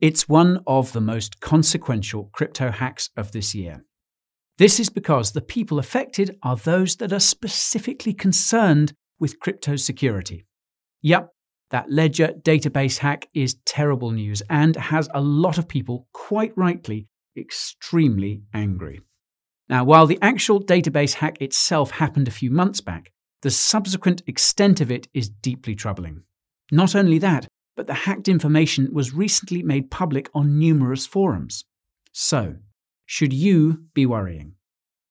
It's one of the most consequential crypto hacks of this year. This is because the people affected are those that are specifically concerned with crypto security. Yep, that Ledger database hack is terrible news and has a lot of people, quite rightly, extremely angry. Now, while the actual database hack itself happened a few months back, the subsequent extent of it is deeply troubling. Not only that, but the hacked information was recently made public on numerous forums. So, should you be worrying?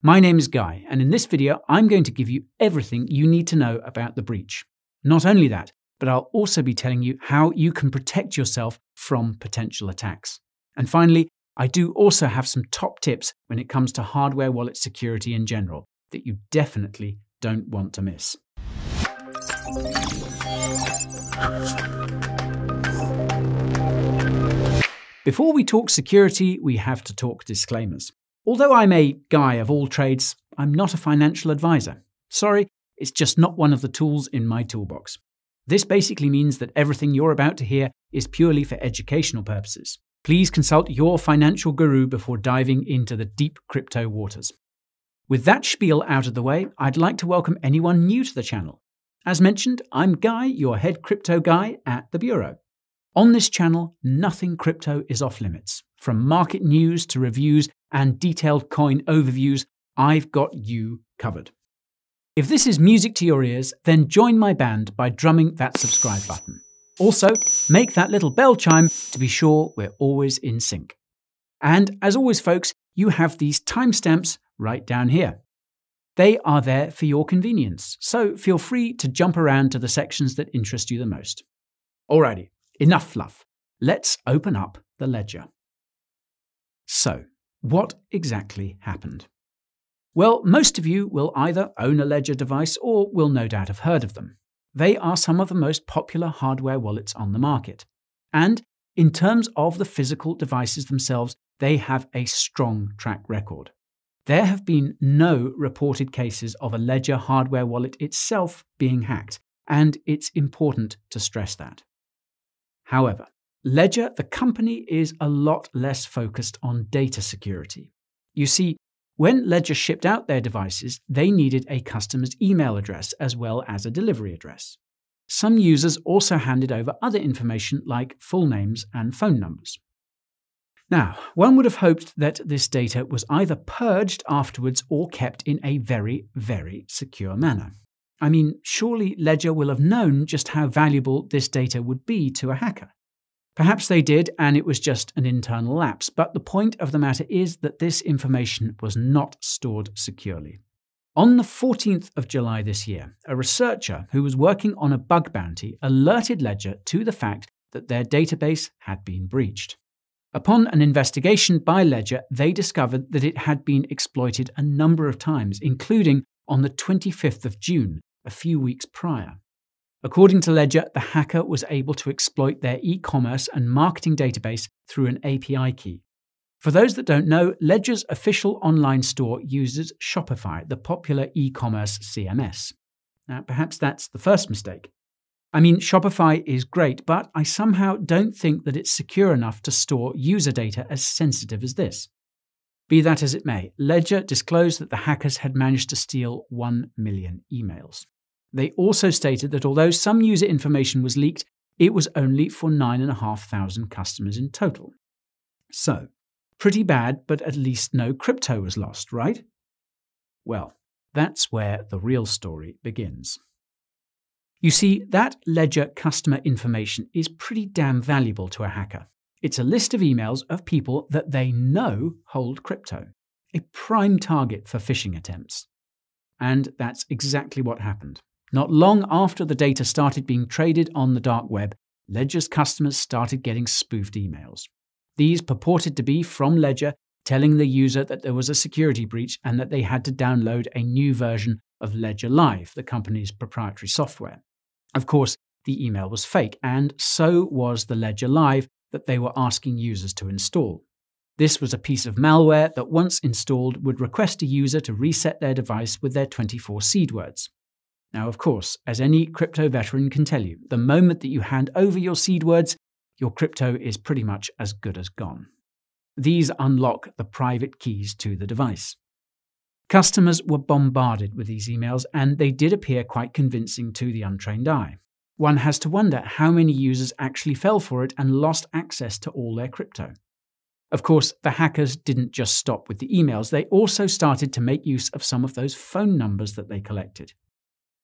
My name is Guy, and in this video, I'm going to give you everything you need to know about the breach. Not only that, but I'll also be telling you how you can protect yourself from potential attacks. And finally, I do also have some top tips when it comes to hardware wallet security in general that you definitely don't want to miss. Before we talk security, we have to talk disclaimers. Although I'm a guy of all trades, I'm not a financial advisor. Sorry, it's just not one of the tools in my toolbox. This basically means that everything you're about to hear is purely for educational purposes. Please consult your financial guru before diving into the deep crypto waters. With that spiel out of the way, I'd like to welcome anyone new to the channel. As mentioned, I'm Guy, your head crypto guy at the Bureau. On this channel, nothing crypto is off limits. From market news to reviews and detailed coin overviews, I've got you covered. If this is music to your ears, then join my band by drumming that subscribe button. Also, make that little bell chime to be sure we're always in sync. And as always, folks, you have these timestamps right down here. They are there for your convenience, so feel free to jump around to the sections that interest you the most. Alrighty, Enough fluff. Let's open up the ledger. So, what exactly happened? Well, most of you will either own a Ledger device or will no doubt have heard of them. They are some of the most popular hardware wallets on the market. And in terms of the physical devices themselves, they have a strong track record. There have been no reported cases of a Ledger hardware wallet itself being hacked, and it's important to stress that. However, Ledger, the company, is a lot less focused on data security. You see, when Ledger shipped out their devices, they needed a customer's email address as well as a delivery address. Some users also handed over other information like full names and phone numbers. Now, one would have hoped that this data was either purged afterwards or kept in a very, very secure manner. I mean, surely Ledger will have known just how valuable this data would be to a hacker. Perhaps they did, and it was just an internal lapse, but the point of the matter is that this information was not stored securely. On the 14th of July this year, a researcher who was working on a bug bounty alerted Ledger to the fact that their database had been breached. Upon an investigation by Ledger, they discovered that it had been exploited a number of times, including on the 25th of June, a few weeks prior. According to Ledger, the hacker was able to exploit their e commerce and marketing database through an API key. For those that don't know, Ledger's official online store uses Shopify, the popular e commerce CMS. Now, perhaps that's the first mistake. I mean, Shopify is great, but I somehow don't think that it's secure enough to store user data as sensitive as this. Be that as it may, Ledger disclosed that the hackers had managed to steal 1 million emails. They also stated that although some user information was leaked, it was only for 9,500 customers in total. So, pretty bad, but at least no crypto was lost, right? Well, that's where the real story begins. You see, that ledger customer information is pretty damn valuable to a hacker. It's a list of emails of people that they know hold crypto, a prime target for phishing attempts. And that's exactly what happened. Not long after the data started being traded on the dark web, Ledger's customers started getting spoofed emails. These purported to be from Ledger telling the user that there was a security breach and that they had to download a new version of Ledger Live, the company's proprietary software. Of course, the email was fake, and so was the Ledger Live that they were asking users to install. This was a piece of malware that, once installed, would request a user to reset their device with their 24 seed words. Now, of course, as any crypto veteran can tell you, the moment that you hand over your seed words, your crypto is pretty much as good as gone. These unlock the private keys to the device. Customers were bombarded with these emails, and they did appear quite convincing to the untrained eye. One has to wonder how many users actually fell for it and lost access to all their crypto. Of course, the hackers didn't just stop with the emails, they also started to make use of some of those phone numbers that they collected.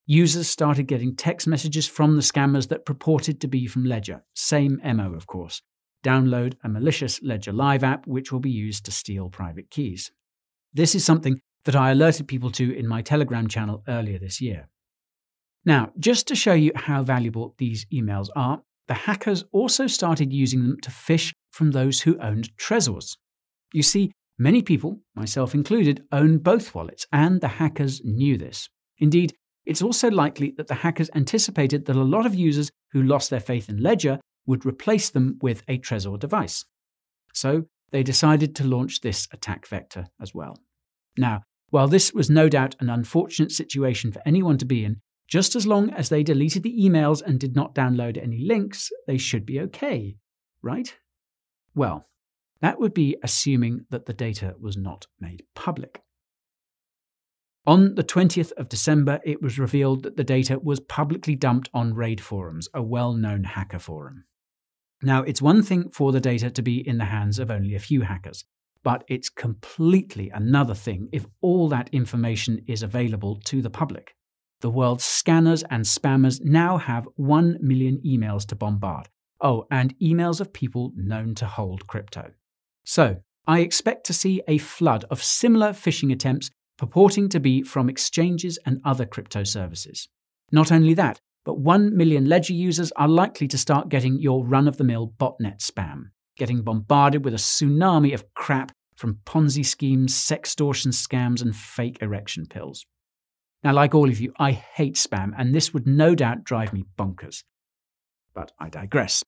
Users started getting text messages from the scammers that purported to be from Ledger, same MO, of course. Download a malicious Ledger Live app, which will be used to steal private keys. This is something that I alerted people to in my Telegram channel earlier this year. Now, just to show you how valuable these emails are, the hackers also started using them to fish from those who owned Trezors. You see, many people, myself included, own both wallets, and the hackers knew this. Indeed, it's also likely that the hackers anticipated that a lot of users who lost their faith in Ledger would replace them with a Trezor device. So they decided to launch this attack vector as well. Now, while this was no doubt an unfortunate situation for anyone to be in, just as long as they deleted the emails and did not download any links, they should be okay, right? Well, that would be assuming that the data was not made public. On the 20th of December, it was revealed that the data was publicly dumped on RAID forums, a well known hacker forum. Now, it's one thing for the data to be in the hands of only a few hackers, but it's completely another thing if all that information is available to the public. The world's scanners and spammers now have 1 million emails to bombard. Oh, and emails of people known to hold crypto. So, I expect to see a flood of similar phishing attempts purporting to be from exchanges and other crypto services. Not only that, but 1 million Ledger users are likely to start getting your run of the mill botnet spam, getting bombarded with a tsunami of crap from Ponzi schemes, sextortion scams, and fake erection pills. Now, like all of you, I hate spam, and this would no doubt drive me bonkers. But I digress.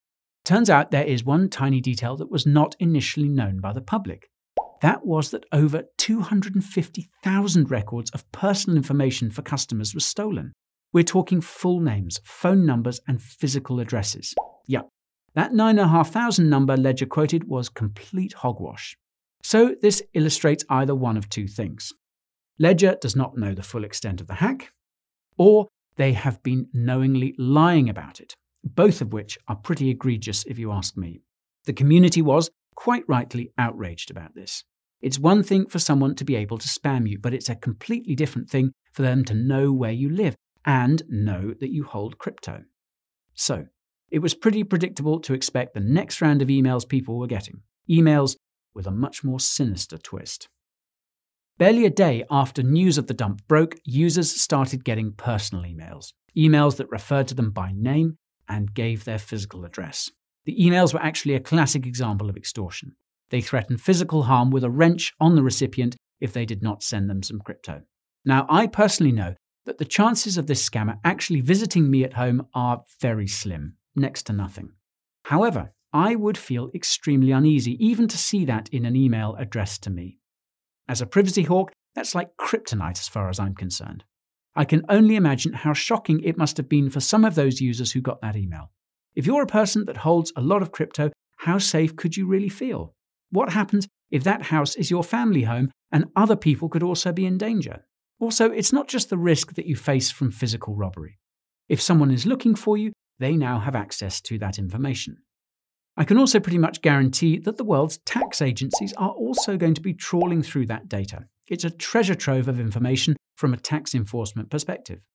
Turns out there is one tiny detail that was not initially known by the public that was that over 250,000 records of personal information for customers were stolen. We're talking full names, phone numbers, and physical addresses. Yep, that 9,500 number Ledger quoted was complete hogwash. So this illustrates either one of two things. Ledger does not know the full extent of the hack, or they have been knowingly lying about it, both of which are pretty egregious if you ask me. The community was, quite rightly, outraged about this. It's one thing for someone to be able to spam you, but it's a completely different thing for them to know where you live and know that you hold crypto. So, it was pretty predictable to expect the next round of emails people were getting, emails with a much more sinister twist. Barely a day after news of the dump broke, users started getting personal emails, emails that referred to them by name and gave their physical address. The emails were actually a classic example of extortion. They threatened physical harm with a wrench on the recipient if they did not send them some crypto. Now, I personally know that the chances of this scammer actually visiting me at home are very slim, next to nothing. However, I would feel extremely uneasy even to see that in an email addressed to me. As a privacy hawk, that's like kryptonite as far as I'm concerned. I can only imagine how shocking it must have been for some of those users who got that email. If you're a person that holds a lot of crypto, how safe could you really feel? What happens if that house is your family home and other people could also be in danger? Also, it's not just the risk that you face from physical robbery. If someone is looking for you, they now have access to that information. I can also pretty much guarantee that the world's tax agencies are also going to be trawling through that data. It's a treasure trove of information from a tax enforcement perspective.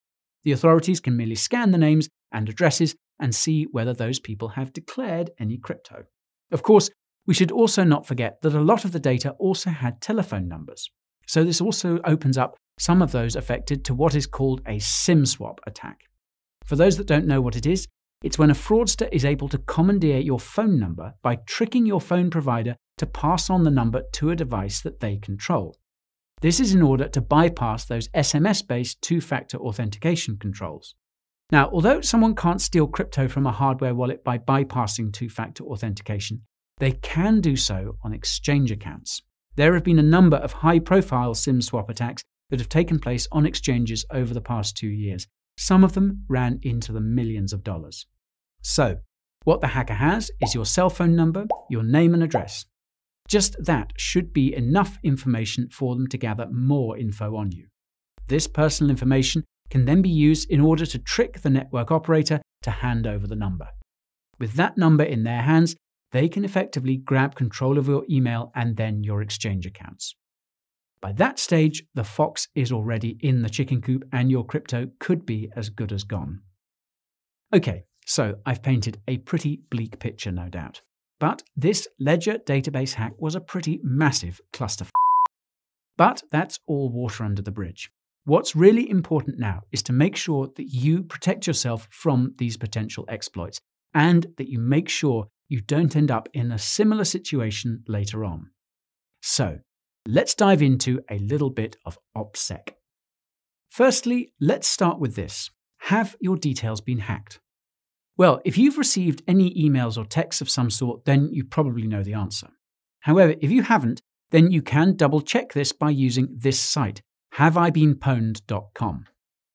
The authorities can merely scan the names and addresses and see whether those people have declared any crypto. Of course, we should also not forget that a lot of the data also had telephone numbers. So this also opens up some of those affected to what is called a SIM swap attack. For those that don't know what it is, it's when a fraudster is able to commandeer your phone number by tricking your phone provider to pass on the number to a device that they control. This is in order to bypass those SMS based two factor authentication controls. Now, although someone can't steal crypto from a hardware wallet by bypassing two factor authentication, they can do so on exchange accounts. There have been a number of high profile SIM swap attacks that have taken place on exchanges over the past two years. Some of them ran into the millions of dollars. So, what the hacker has is your cell phone number, your name and address. Just that should be enough information for them to gather more info on you. This personal information can then be used in order to trick the network operator to hand over the number. With that number in their hands, they can effectively grab control of your email and then your exchange accounts. By that stage, the fox is already in the chicken coop and your crypto could be as good as gone. Okay, so I've painted a pretty bleak picture, no doubt. But this Ledger database hack was a pretty massive cluster. But that's all water under the bridge. What's really important now is to make sure that you protect yourself from these potential exploits and that you make sure you don't end up in a similar situation later on. So, let's dive into a little bit of OPSEC. Firstly, let's start with this Have your details been hacked? Well, if you've received any emails or texts of some sort, then you probably know the answer. However, if you haven't, then you can double check this by using this site, haveibeenpwned.com.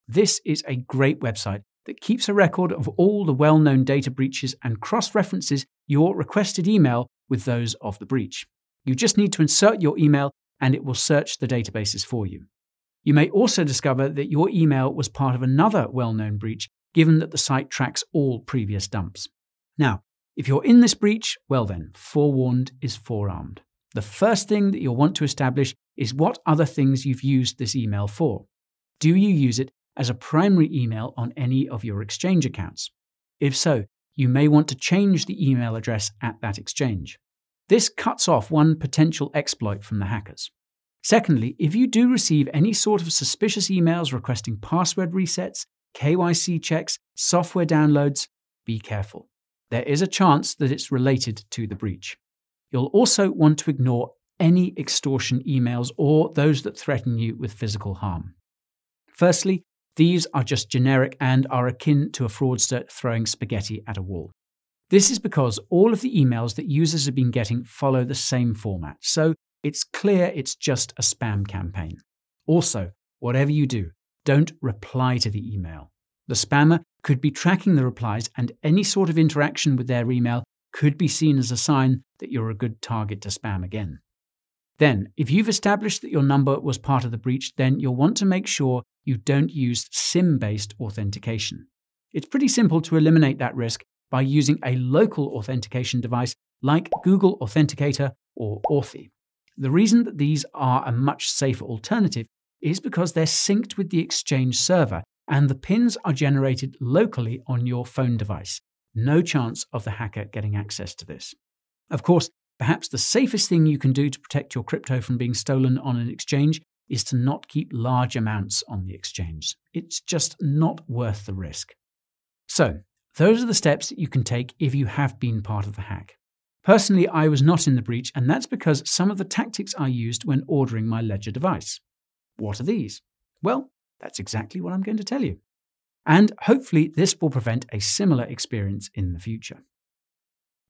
This is a great website that keeps a record of all the well known data breaches and cross references your requested email with those of the breach. You just need to insert your email and it will search the databases for you. You may also discover that your email was part of another well known breach, given that the site tracks all previous dumps. Now, if you're in this breach, well then, forewarned is forearmed. The first thing that you'll want to establish is what other things you've used this email for. Do you use it as a primary email on any of your Exchange accounts? If so, you may want to change the email address at that exchange. This cuts off one potential exploit from the hackers. Secondly, if you do receive any sort of suspicious emails requesting password resets, KYC checks, software downloads, be careful. There is a chance that it's related to the breach. You'll also want to ignore any extortion emails or those that threaten you with physical harm. Firstly, these are just generic and are akin to a fraudster throwing spaghetti at a wall. This is because all of the emails that users have been getting follow the same format, so it's clear it's just a spam campaign. Also, whatever you do, don't reply to the email. The spammer could be tracking the replies, and any sort of interaction with their email could be seen as a sign that you're a good target to spam again. Then, if you've established that your number was part of the breach, then you'll want to make sure you don't use SIM based authentication. It's pretty simple to eliminate that risk by using a local authentication device like Google Authenticator or Authy. The reason that these are a much safer alternative is because they're synced with the Exchange server and the pins are generated locally on your phone device. No chance of the hacker getting access to this. Of course, Perhaps the safest thing you can do to protect your crypto from being stolen on an exchange is to not keep large amounts on the exchange. It's just not worth the risk. So, those are the steps that you can take if you have been part of the hack. Personally, I was not in the breach, and that's because some of the tactics I used when ordering my Ledger device. What are these? Well, that's exactly what I'm going to tell you. And hopefully, this will prevent a similar experience in the future.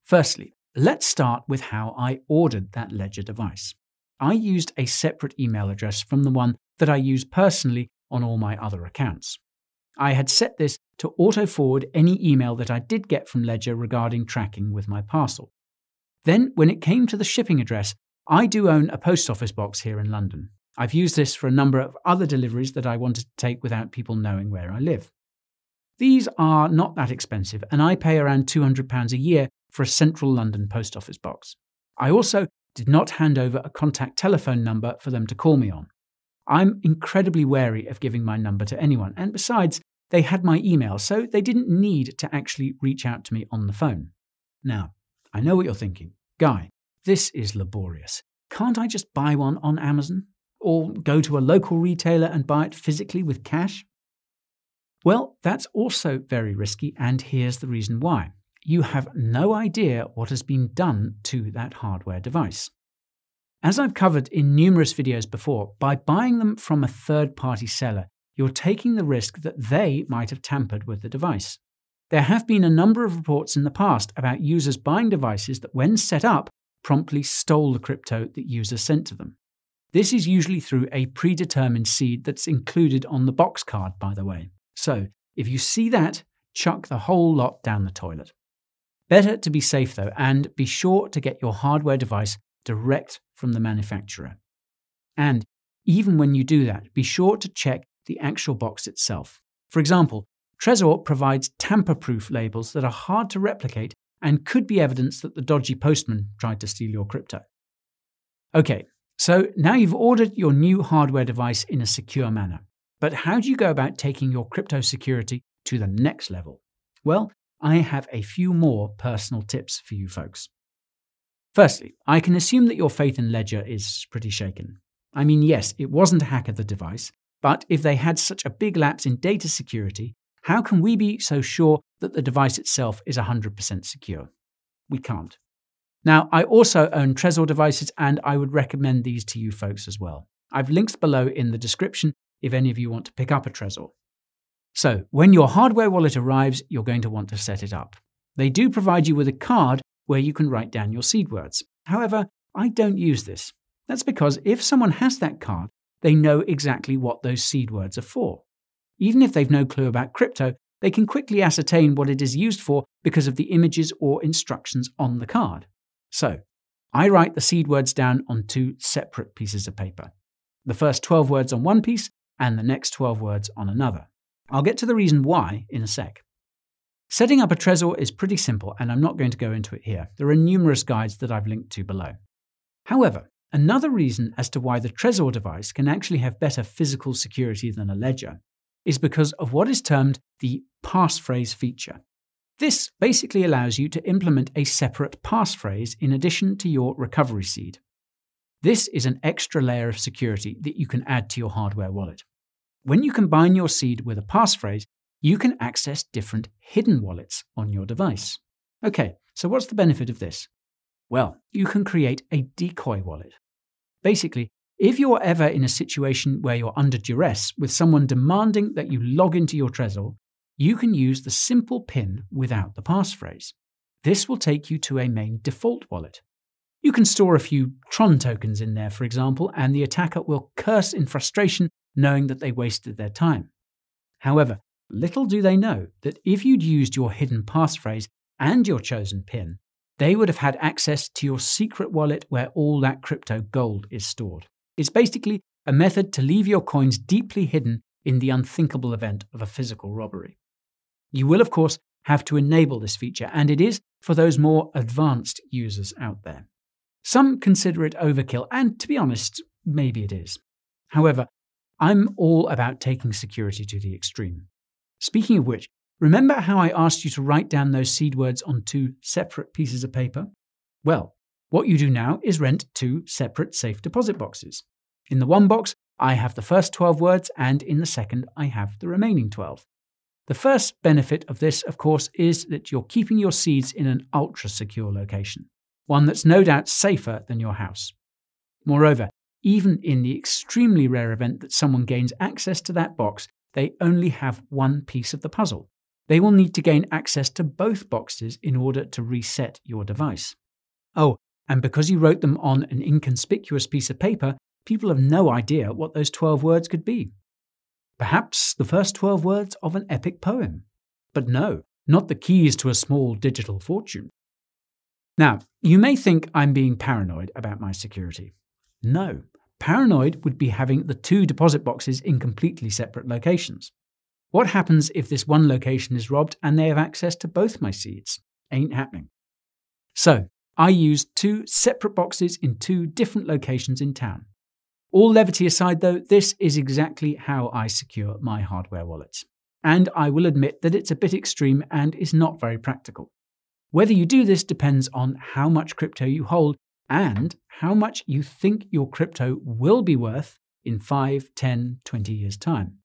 Firstly, Let's start with how I ordered that Ledger device. I used a separate email address from the one that I use personally on all my other accounts. I had set this to auto forward any email that I did get from Ledger regarding tracking with my parcel. Then, when it came to the shipping address, I do own a post office box here in London. I've used this for a number of other deliveries that I wanted to take without people knowing where I live. These are not that expensive, and I pay around £200 a year for a central London post office box. I also did not hand over a contact telephone number for them to call me on. I'm incredibly wary of giving my number to anyone, and besides, they had my email, so they didn't need to actually reach out to me on the phone. Now, I know what you're thinking. Guy, this is laborious. Can't I just buy one on Amazon? Or go to a local retailer and buy it physically with cash? Well, that's also very risky, and here's the reason why you have no idea what has been done to that hardware device. As I've covered in numerous videos before, by buying them from a third party seller, you're taking the risk that they might have tampered with the device. There have been a number of reports in the past about users buying devices that, when set up, promptly stole the crypto that users sent to them. This is usually through a predetermined seed that's included on the box card, by the way. So, if you see that, chuck the whole lot down the toilet. Better to be safe though, and be sure to get your hardware device direct from the manufacturer. And even when you do that, be sure to check the actual box itself. For example, Trezor provides tamper proof labels that are hard to replicate and could be evidence that the dodgy postman tried to steal your crypto. Okay, so now you've ordered your new hardware device in a secure manner. But how do you go about taking your crypto security to the next level? Well, I have a few more personal tips for you folks. Firstly, I can assume that your faith in Ledger is pretty shaken. I mean, yes, it wasn't a hack of the device, but if they had such a big lapse in data security, how can we be so sure that the device itself is 100% secure? We can't. Now, I also own Trezor devices and I would recommend these to you folks as well. I've links below in the description if any of you want to pick up a Trezor. So, when your hardware wallet arrives, you're going to want to set it up. They do provide you with a card where you can write down your seed words. However, I don't use this. That's because if someone has that card, they know exactly what those seed words are for. Even if they've no clue about crypto, they can quickly ascertain what it is used for because of the images or instructions on the card. So, I write the seed words down on two separate pieces of paper the first 12 words on one piece and the next 12 words on another. I'll get to the reason why in a sec. Setting up a Trezor is pretty simple, and I'm not going to go into it here. There are numerous guides that I've linked to below. However, another reason as to why the Trezor device can actually have better physical security than a ledger is because of what is termed the passphrase feature. This basically allows you to implement a separate passphrase in addition to your recovery seed. This is an extra layer of security that you can add to your hardware wallet. When you combine your seed with a passphrase, you can access different hidden wallets on your device. OK, so what's the benefit of this? Well, you can create a decoy wallet. Basically, if you're ever in a situation where you're under duress with someone demanding that you log into your Trezor, you can use the simple PIN without the passphrase. This will take you to a main default wallet. You can store a few Tron tokens in there, for example, and the attacker will curse in frustration knowing that they wasted their time. However, little do they know that if you'd used your hidden passphrase and your chosen PIN, they would have had access to your secret wallet where all that crypto gold is stored. It's basically a method to leave your coins deeply hidden in the unthinkable event of a physical robbery. You will, of course, have to enable this feature, and it is for those more advanced users out there. Some consider it overkill, and to be honest, maybe it is. However, I'm all about taking security to the extreme. Speaking of which, remember how I asked you to write down those seed words on two separate pieces of paper? Well, what you do now is rent two separate safe deposit boxes. In the one box, I have the first 12 words, and in the second, I have the remaining 12. The first benefit of this, of course, is that you're keeping your seeds in an ultra secure location, one that's no doubt safer than your house. Moreover, even in the extremely rare event that someone gains access to that box, they only have one piece of the puzzle. They will need to gain access to both boxes in order to reset your device. Oh, and because you wrote them on an inconspicuous piece of paper, people have no idea what those 12 words could be. Perhaps the first 12 words of an epic poem. But no, not the keys to a small digital fortune. Now, you may think I'm being paranoid about my security. No, Paranoid would be having the two deposit boxes in completely separate locations. What happens if this one location is robbed and they have access to both my seeds? Ain't happening. So, I use two separate boxes in two different locations in town. All levity aside, though, this is exactly how I secure my hardware wallet. And I will admit that it's a bit extreme and is not very practical. Whether you do this depends on how much crypto you hold and how much you think your crypto will be worth in 5, 10, 20 years' time.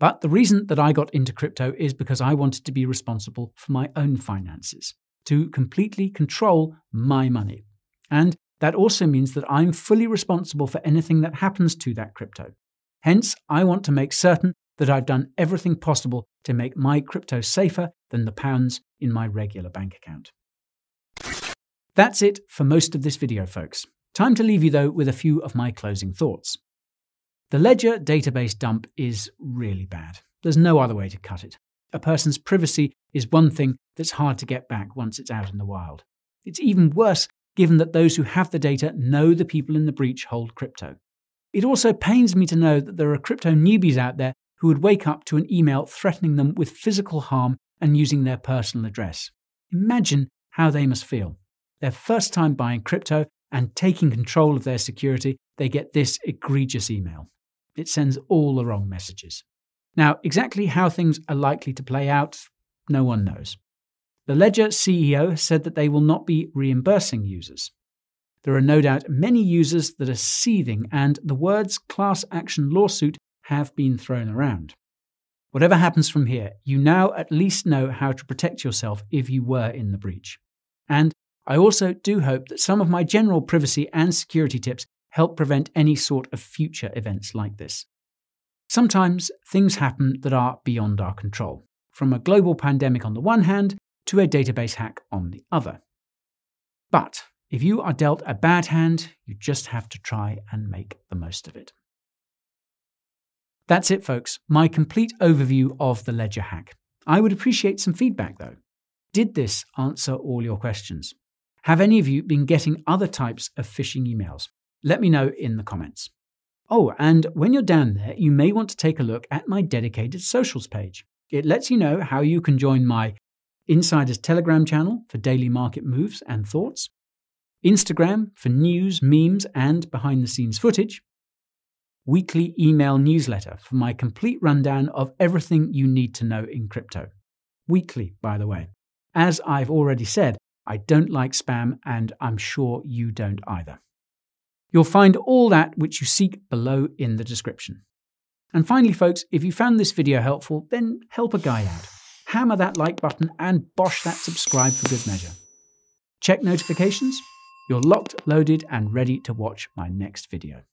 But the reason that I got into crypto is because I wanted to be responsible for my own finances, to completely control my money. And that also means that I'm fully responsible for anything that happens to that crypto. Hence, I want to make certain that I've done everything possible to make my crypto safer than the pounds in my regular bank account. That's it for most of this video, folks. Time to leave you, though, with a few of my closing thoughts. The Ledger database dump is really bad. There's no other way to cut it. A person's privacy is one thing that's hard to get back once it's out in the wild. It's even worse given that those who have the data know the people in the breach hold crypto. It also pains me to know that there are crypto newbies out there who would wake up to an email threatening them with physical harm and using their personal address. Imagine how they must feel their first time buying crypto and taking control of their security, they get this egregious email. It sends all the wrong messages. Now, exactly how things are likely to play out, no one knows. The Ledger CEO said that they will not be reimbursing users. There are no doubt many users that are seething, and the words class action lawsuit have been thrown around. Whatever happens from here, you now at least know how to protect yourself if you were in the breach. And I also do hope that some of my general privacy and security tips help prevent any sort of future events like this. Sometimes things happen that are beyond our control, from a global pandemic on the one hand to a database hack on the other. But if you are dealt a bad hand, you just have to try and make the most of it. That's it, folks, my complete overview of the Ledger hack. I would appreciate some feedback, though. Did this answer all your questions? Have any of you been getting other types of phishing emails? Let me know in the comments. Oh, and when you're down there, you may want to take a look at my dedicated socials page. It lets you know how you can join my Insider's Telegram channel for daily market moves and thoughts, Instagram for news, memes, and behind the scenes footage, weekly email newsletter for my complete rundown of everything you need to know in crypto. Weekly, by the way. As I've already said, I don't like spam, and I'm sure you don't either. You'll find all that which you seek below in the description. And finally, folks, if you found this video helpful, then help a guy out. Hammer that like button and bosh that subscribe for good measure. Check notifications. You're locked, loaded, and ready to watch my next video.